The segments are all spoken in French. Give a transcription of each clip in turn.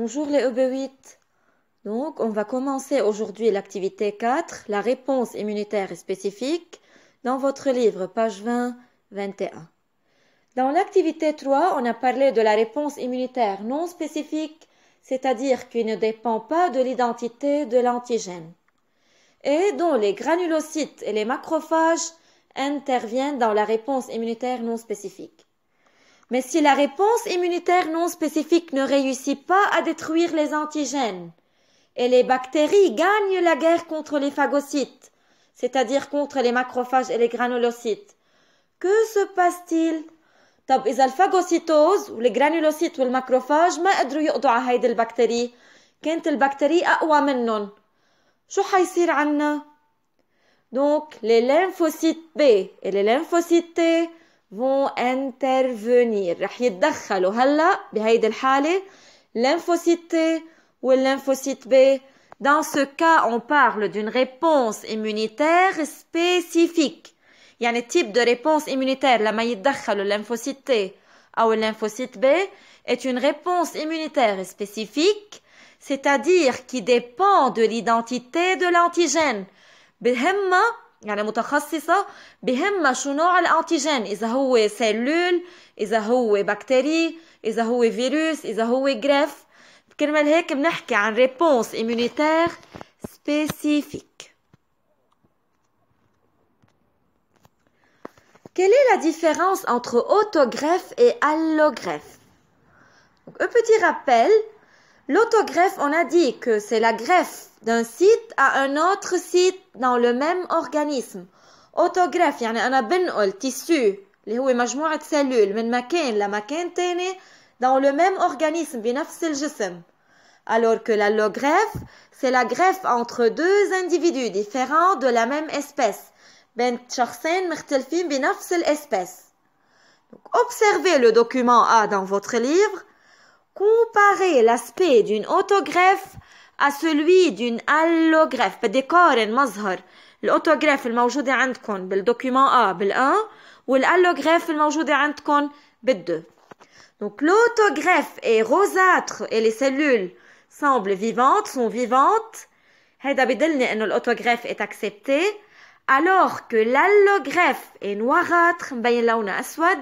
Bonjour les EB8. Donc, on va commencer aujourd'hui l'activité 4, la réponse immunitaire spécifique, dans votre livre, page 20, 21. Dans l'activité 3, on a parlé de la réponse immunitaire non spécifique, c'est-à-dire qui ne dépend pas de l'identité de l'antigène, et dont les granulocytes et les macrophages interviennent dans la réponse immunitaire non spécifique. Mais si la réponse immunitaire non spécifique ne réussit pas à détruire les antigènes, et les bactéries gagnent la guerre contre les phagocytes, c'est-à-dire contre les macrophages et les granulocytes, que se passe-t-il طب إذا الفاغوسيتوز والجرانيولوسيت والماكروفاج ما قدروا يقضوا على هيدي كانت أقوى منهم Donc les lymphocytes B et les lymphocytes T vont intervenir ou B dans ce cas on parle d'une réponse immunitaire spécifique Il y a un type de réponse immunitaire la le lymphocyte T ou lymphocyte B est une réponse immunitaire spécifique c'est-à-dire qui dépend de l'identité de l'antigène يعني متخصصة بهم شو نوع الانتيجين إذا هو سيلول إذا هو بكتيري إذا هو فيروس إذا هو جراف كرمال هيك بنحكي عن ريبونس immunitaire سبيسيفيك Quelle est la différence entre autogreffe et allogreffe Donc, Un petit rappel, L'autogreffe, on a dit que c'est la greffe d'un site à un autre site dans le même organisme. Autogreffe, يعني أنا بنقل تيسو اللي هو مجموعة سلول من مكان لمكان تاني dans le même organisme بنفس الجسم. Alors que l'allogreffe, c'est la greffe entre deux individus différents de la même espèce. بين شخصين مختلفين بنفس observez le document A dans votre livre comparer l'aspect d'une autogreffe à celui d'une allogreffe بدي قارن L'autogreffe الاوتوغراف الموجودة عندكم document A le 1 والالوغراف الموجودة عندكم le 2 Donc l'autogreffe est rosâtre et les cellules semblent vivantes, sont vivantes. هذا بدلني انه est accepté. Alors que l'allogreffe est noirâtre مبين لونها noire,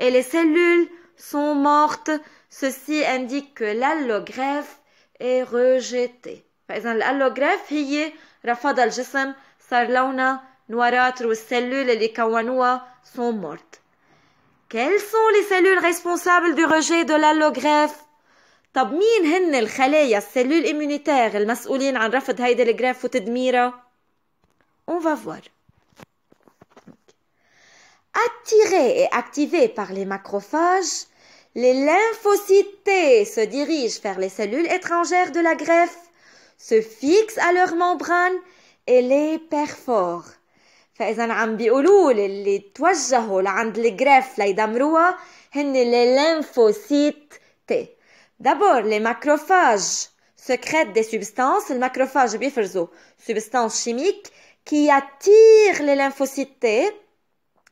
et les cellules sont mortes. Ceci indique que l'allogreffe est rejetée. فإذا الألوغراف هي رفضها الجسم صار les ou qui اللي كونوها sont mortes. Quelles sont les cellules responsables du rejet de l'allogreffe? طب مين هن الخلايا السيلول immunitaires المسؤولين عن رفض هيدي الجراف وتدميرها؟ On va voir attirés et activés par les macrophages, les lymphocytes T se dirigent vers les cellules étrangères de la greffe, se fixent à leur membrane et les perforent. lymphocytes T. D'abord, les macrophages secrètent des substances, macrophages bifurzo, substances chimiques qui attirent les lymphocytes T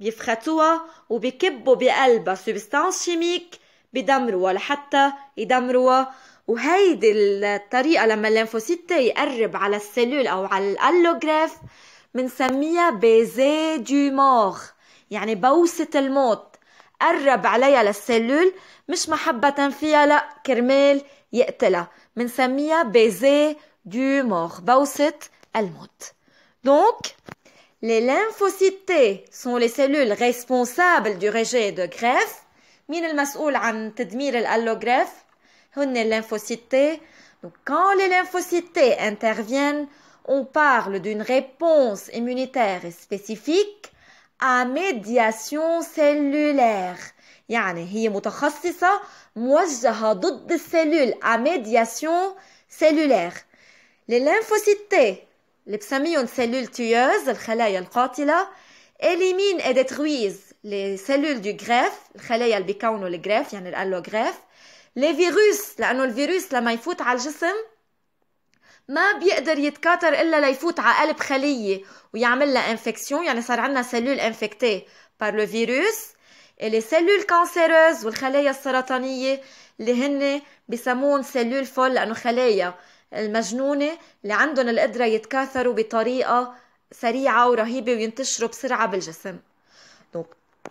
بيفختوها وبيكبوا بقلبها سبستانس شيميك بدمروها لحتى يدمروها وهيدي الطريقة لما الليمفوسيت يقرب على السلول أو على الألوغراف منسميها بيزي دو مور يعني بوسة الموت قرب عليها للسلول مش محبة فيها لا كرمال يقتلها منسميها بيزي دو مور بوسة الموت دونك Les lymphocytes T sont les cellules responsables du rejet de greffe. مين المسؤول عن تدمير الالوغريف هن lymphocytes T. Donc quand les lymphocytes T interviennent, on parle d'une réponse immunitaire spécifique à médiation cellulaire. يعني هي متخصصة موجهة ضد السلول à médiation cellulaire. Les lymphocytes T اللي بسميهم سيلول تيوز الخلايا القاتلة إليمين إدترويز لي سيلول دو غريف الخلايا اللي بيكونوا الغريف يعني الألو غريف لي فيروس لأنه الفيروس لما يفوت على الجسم ما بيقدر يتكاثر الا ليفوت على قلب خليه ويعمل لها انفكسيون يعني صار عندنا سيلول انفكتي بار لو فيروس لي سيلول كانسيروز والخلايا السرطانيه اللي هن بسمون سيلول فول لانه خلايا المجنونه اللي عندهم القدره يتكاثروا بطريقه سريعه ورهيبه وينتشروا بسرعه بالجسم دونك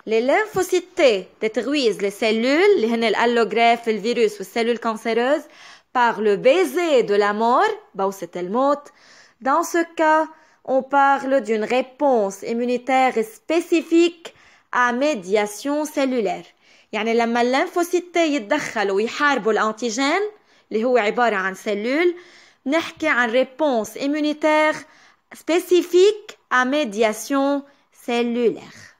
لي ليمفوسيتي تتغويز لي سيلول اللي هن الالوغراف الفيروس والسيلول كانسيروز par le baiser de la mort, بوسة الموت. Dans ce cas, on parle d'une réponse immunitaire spécifique à médiation cellulaire. يعني لما الليمفوسيتي يتدخلوا ويحاربوا الانتيجين اللي هو en عن سلول نحكي عن réponse immunitaire spécifique à médiation cellulaire